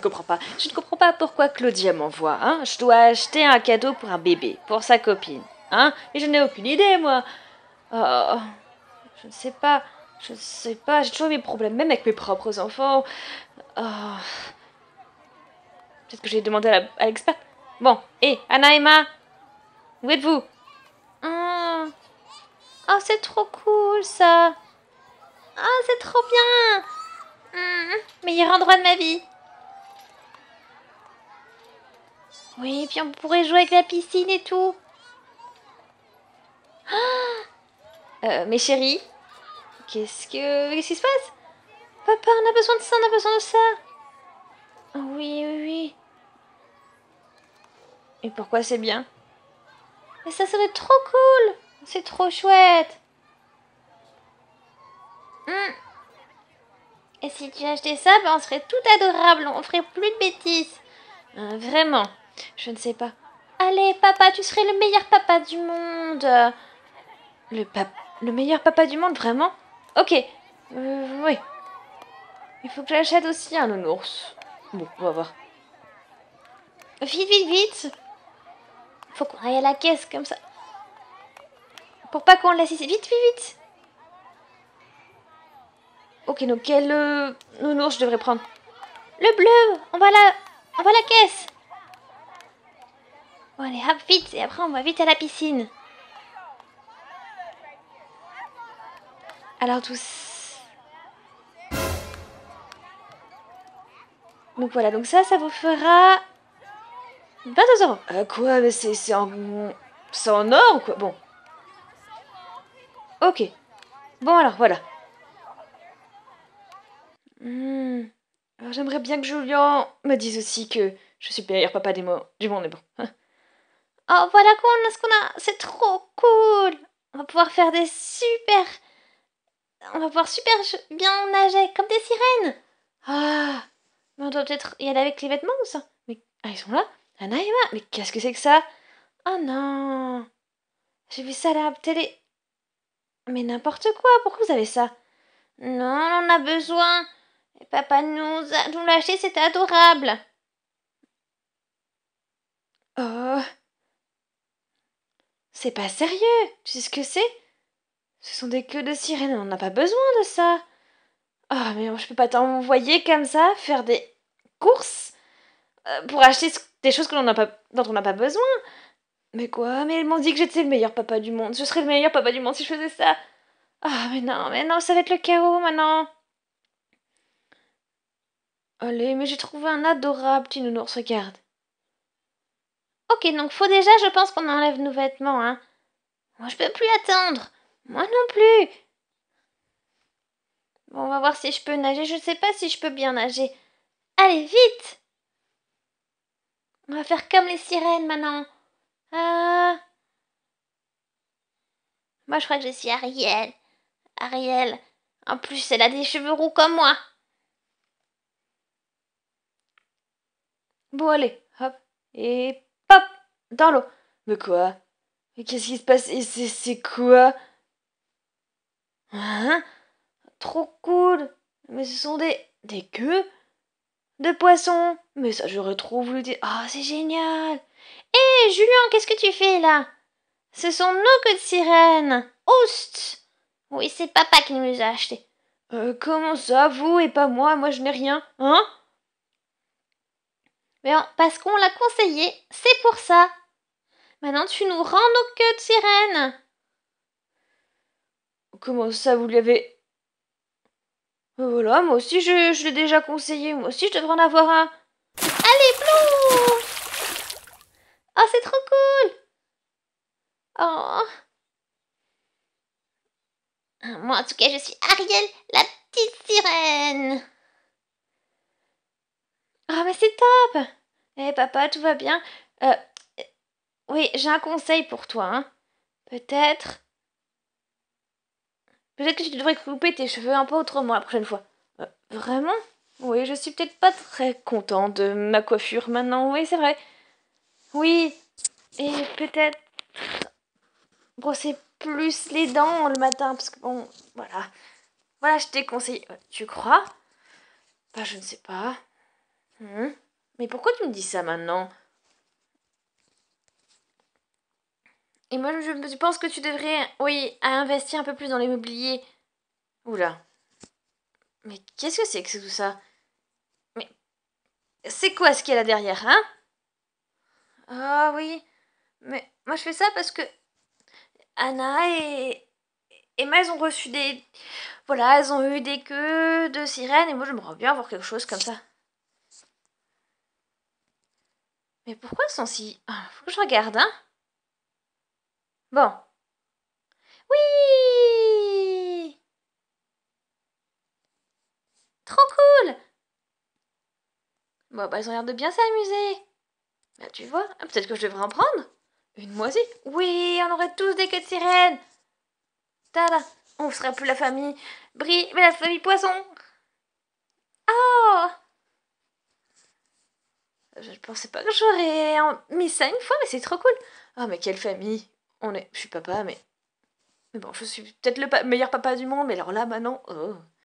comprends pas. Je ne comprends pas pourquoi Claudia m'envoie. Hein je dois acheter un cadeau pour un bébé, pour sa copine. Hein Et je n'ai aucune idée, moi. Oh, je ne sais pas. Je ne sais pas. J'ai toujours mes problèmes, même avec mes propres enfants. Oh. Peut-être que j'ai demandé à l'expert. Bon, hé, Anaima, Où êtes-vous hmm. Oh, c'est trop cool, ça Oh, c'est trop bien hmm. Meilleur endroit de ma vie Oui, puis on pourrait jouer avec la piscine et tout. Ah euh, mais chérie, qu'est-ce que... Qu'est-ce qui se passe Papa, on a besoin de ça, on a besoin de ça. Ah oui, oui, oui. Et pourquoi c'est bien Mais ça serait trop cool C'est trop chouette hmm. Et si tu achetais ça, ben, on serait tout adorable, on ferait plus de bêtises. Euh, vraiment. Je ne sais pas. Allez, papa, tu serais le meilleur papa du monde. Le papa. Le meilleur papa du monde, vraiment Ok. Euh, oui. Il faut que j'achète aussi un nounours. Bon, on va voir. Vite, vite, vite Faut qu'on aille à la caisse, comme ça. Pour pas qu'on laisse Vite, vite, vite Ok, donc quel euh, nounours je devrais prendre Le bleu On va On va à la caisse Bon, allez, hop, vite, et après on va vite à la piscine. Alors tous... Donc voilà, donc ça, ça vous fera... 22 euros. Ah quoi Mais c'est en... C'est en or ou quoi Bon. Ok. Bon alors, voilà. Hmm. Alors j'aimerais bien que Julien me dise aussi que je suis le meilleur papa des mots du monde, mais bon. Hein. Oh, voilà qu'on a ce qu'on a. C'est trop cool. On va pouvoir faire des super. On va pouvoir super bien nager, comme des sirènes. Ah, mais on doit peut-être y aller avec les vêtements ou ça Mais ah, ils sont là. Anna et Mais qu'est-ce que c'est que ça Oh non. J'ai vu ça à la télé. Mais n'importe quoi. Pourquoi vous avez ça Non, on a besoin. papa nous a nous lâché, c'est adorable. Oh. C'est pas sérieux Tu sais ce que c'est Ce sont des queues de sirène, on n'a pas besoin de ça Oh, mais je peux pas t'envoyer comme ça faire des courses euh, pour acheter des choses que n'a pas, dont on n'a pas besoin Mais quoi Mais ils m'ont dit que j'étais le meilleur papa du monde. Je serais le meilleur papa du monde si je faisais ça Ah, oh, mais non, mais non, ça va être le chaos maintenant Allez, mais j'ai trouvé un adorable petit nounours, regarde. Ok, donc faut déjà, je pense qu'on enlève nos vêtements, hein. Moi, je peux plus attendre. Moi non plus. Bon, on va voir si je peux nager. Je sais pas si je peux bien nager. Allez, vite On va faire comme les sirènes maintenant. Ah Moi, je crois que je suis Ariel. Ariel. En plus, elle a des cheveux roux comme moi. Bon, allez, hop, et dans l'eau. Mais quoi Mais qu'est-ce qui se passe Et c'est quoi Hein Trop cool Mais ce sont des. des queues De poissons Mais ça, je retrouve le. Ah, oh, c'est génial Hé, Julien, qu'est-ce que tu fais là Ce sont nos queues de sirène Oust Oui, c'est papa qui nous les a achetées. Euh, comment ça, vous et pas moi Moi, je n'ai rien. Hein parce qu'on l'a conseillé, c'est pour ça. Maintenant, tu nous rends nos queues de sirène. Comment ça, vous l'avez Voilà, moi aussi, je, l'ai déjà conseillé. Moi aussi, je devrais en avoir un. Allez, Blou Oh, c'est trop cool Oh Moi, en tout cas, je suis Ariel, la petite sirène ah, mais c'est top Eh papa, tout va bien euh, Oui, j'ai un conseil pour toi. Hein. Peut-être... Peut-être que tu devrais couper tes cheveux un peu autrement la prochaine fois. Euh, vraiment Oui, je suis peut-être pas très contente de ma coiffure maintenant, oui, c'est vrai. Oui, et peut-être brosser plus les dents le matin, parce que bon, voilà. Voilà, je t'ai conseillé. Euh, tu crois Bah, je ne sais pas. Hein mais pourquoi tu me dis ça maintenant Et moi, je pense que tu devrais, oui, investir un peu plus dans l'immobilier. Oula. Mais qu'est-ce que c'est que tout ça Mais c'est quoi ce qu'il y a là derrière, hein Ah oh, oui. Mais moi, je fais ça parce que Anna et Emma, elles ont reçu des... Voilà, elles ont eu des queues de sirènes et moi, je me rends bien voir quelque chose comme ça. Mais pourquoi ils sont si... Ah, faut que je regarde, hein Bon. Oui Trop cool Bon, bah ils ont l'air de bien s'amuser. Bah tu vois, ah, peut-être que je devrais en prendre. Une moisie Oui, on aurait tous des queues de sirène Tada On serait plus la famille Brie, mais la famille poisson Oh je pensais pas que j'aurais mis ça une fois, mais c'est trop cool. Ah, mais quelle famille. On est... Je suis papa, mais... Mais bon, je suis peut-être le meilleur papa du monde, mais alors là, maintenant... Oh.